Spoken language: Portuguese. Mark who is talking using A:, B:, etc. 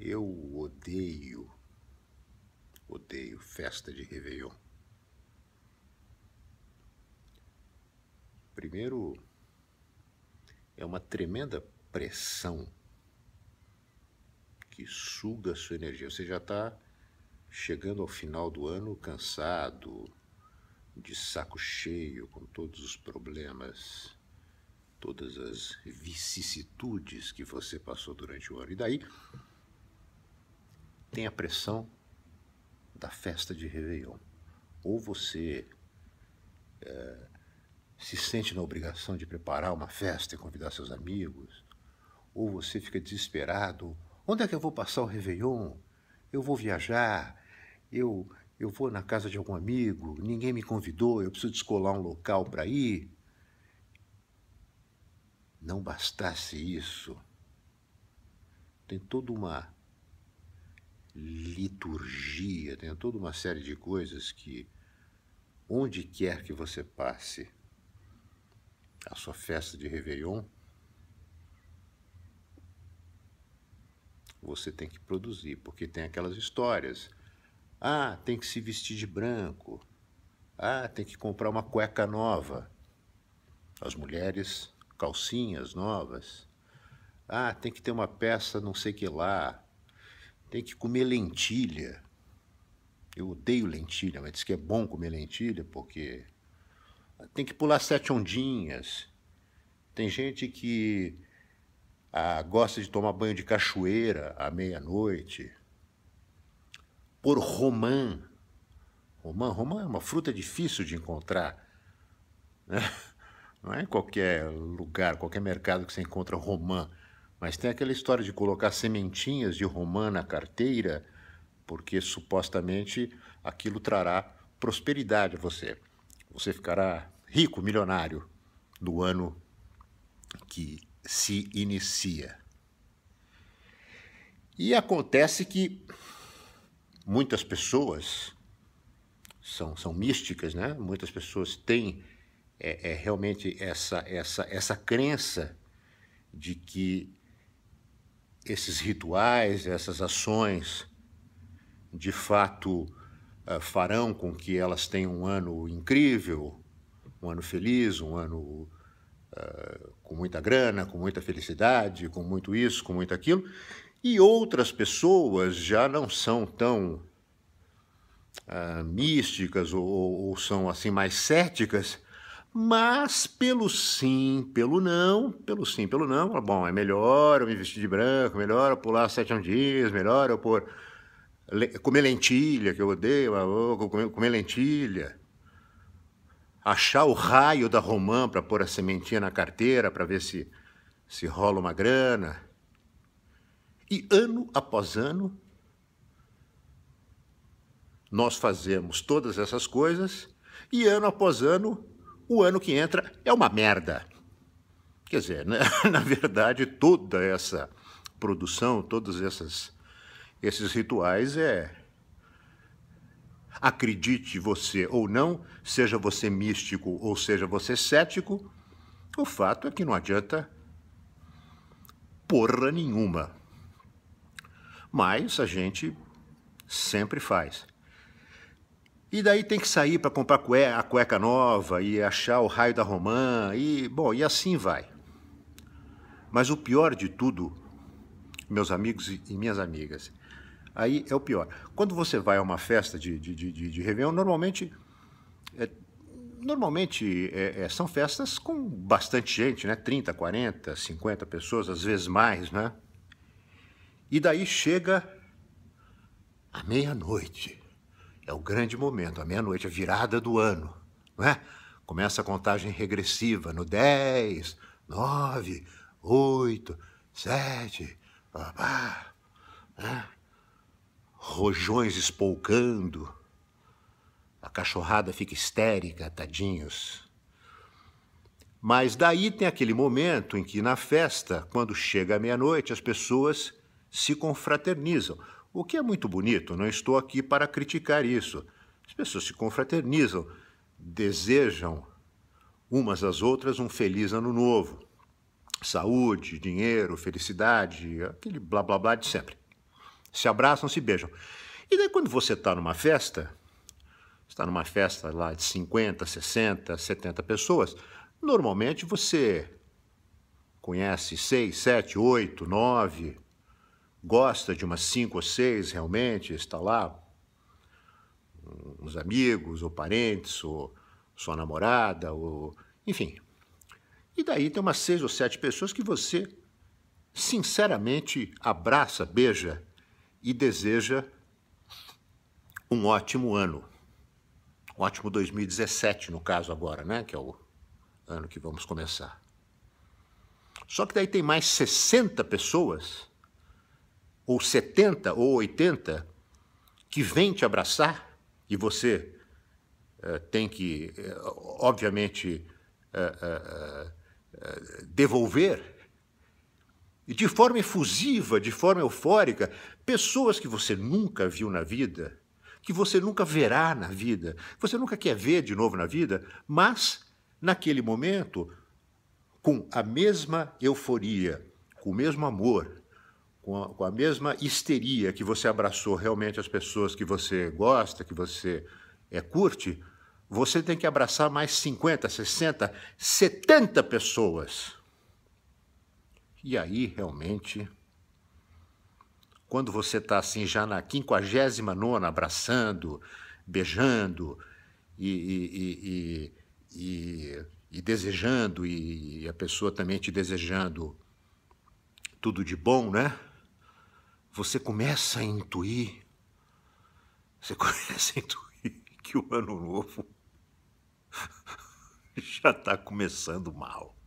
A: Eu odeio, odeio festa de Réveillon. Primeiro, é uma tremenda pressão que suga a sua energia. Você já está chegando ao final do ano cansado, de saco cheio, com todos os problemas, todas as vicissitudes que você passou durante o ano. E daí tem a pressão da festa de Réveillon. Ou você é, se sente na obrigação de preparar uma festa e convidar seus amigos, ou você fica desesperado: onde é que eu vou passar o Réveillon? Eu vou viajar, eu, eu vou na casa de algum amigo, ninguém me convidou, eu preciso descolar um local para ir. Não bastasse isso. Tem toda uma liturgia, tem toda uma série de coisas que, onde quer que você passe a sua festa de Réveillon, você tem que produzir, porque tem aquelas histórias. Ah, tem que se vestir de branco. Ah, tem que comprar uma cueca nova. As mulheres, calcinhas novas. Ah, tem que ter uma peça não sei que lá. Tem que comer lentilha. Eu odeio lentilha, mas diz que é bom comer lentilha porque tem que pular sete ondinhas. Tem gente que ah, gosta de tomar banho de cachoeira à meia-noite. Por romã. Romã, romã é uma fruta difícil de encontrar. Né? Não é em qualquer lugar, qualquer mercado que você encontra romã. Mas tem aquela história de colocar sementinhas de romã na carteira, porque supostamente aquilo trará prosperidade a você. Você ficará rico, milionário, no ano que se inicia. E acontece que muitas pessoas são, são místicas, né? Muitas pessoas têm é, é, realmente essa, essa, essa crença de que esses rituais, essas ações, de fato eh, farão com que elas tenham um ano incrível, um ano feliz, um ano uh, com muita grana, com muita felicidade, com muito isso, com muito aquilo, e outras pessoas já não são tão uh, místicas ou, ou, são assim mais céticas mas pelo sim, pelo não, pelo sim, pelo não, bom, é melhor eu me vestir de branco, melhor eu pular sete dias, melhor eu pôr, comer lentilha, que eu odeio, comer, comer lentilha, achar o raio da romã para pôr a sementinha na carteira para ver se, se rola uma grana. E ano após ano, nós fazemos todas essas coisas e ano após ano o ano que entra é uma merda. Quer dizer, né? na verdade, toda essa produção, todos essas, esses rituais é. Acredite você ou não, seja você místico ou seja você cético, o fato é que não adianta porra nenhuma. Mas a gente sempre faz. E daí tem que sair para comprar a cueca nova e achar o raio da romã e, bom, e assim vai. Mas o pior de tudo, meus amigos e minhas amigas, aí é o pior. Quando você vai a uma festa de, de, de, de Réveillon, normalmente, é, normalmente é, é, são festas com bastante gente, né? 30, 40, 50 pessoas, às vezes mais, né? E daí chega a meia-noite. É o grande momento, a meia-noite, a virada do ano, não é? Começa a contagem regressiva no 10, 9, 8, 7, babá, né? rojões espolcando. A cachorrada fica histérica, tadinhos. Mas daí tem aquele momento em que, na festa, quando chega a meia-noite, as pessoas se confraternizam. O que é muito bonito, não estou aqui para criticar isso. As pessoas se confraternizam, desejam umas às outras um feliz ano novo. Saúde, dinheiro, felicidade, aquele blá blá blá de sempre. Se abraçam, se beijam. E daí quando você está numa festa, está numa festa lá de 50, 60, 70 pessoas, normalmente você conhece 6, 7, 8, 9, gosta de umas cinco ou seis realmente, está lá, uns amigos, ou parentes, ou sua namorada, ou enfim. E daí tem umas seis ou sete pessoas que você sinceramente abraça, beija e deseja um ótimo ano. Um ótimo 2017, no caso agora, né, que é o ano que vamos começar. Só que daí tem mais 60 pessoas ou 70 ou 80 que vem te abraçar e você eh, tem que, eh, obviamente, eh, devolver. E de forma efusiva, de forma eufórica, pessoas que você nunca viu na vida, que você nunca verá na vida, você nunca quer ver de novo na vida, mas naquele momento, com a mesma euforia, com o mesmo amor, com a, com a mesma histeria que você abraçou realmente as pessoas que você gosta, que você é, curte, você tem que abraçar mais 50, 60, 70 pessoas. E aí, realmente, quando você está assim já na 59 abraçando, beijando e, e, e, e, desejando, e a pessoa também te desejando tudo de bom, né? você começa a intuir, você começa a intuir que o ano novo já está começando mal.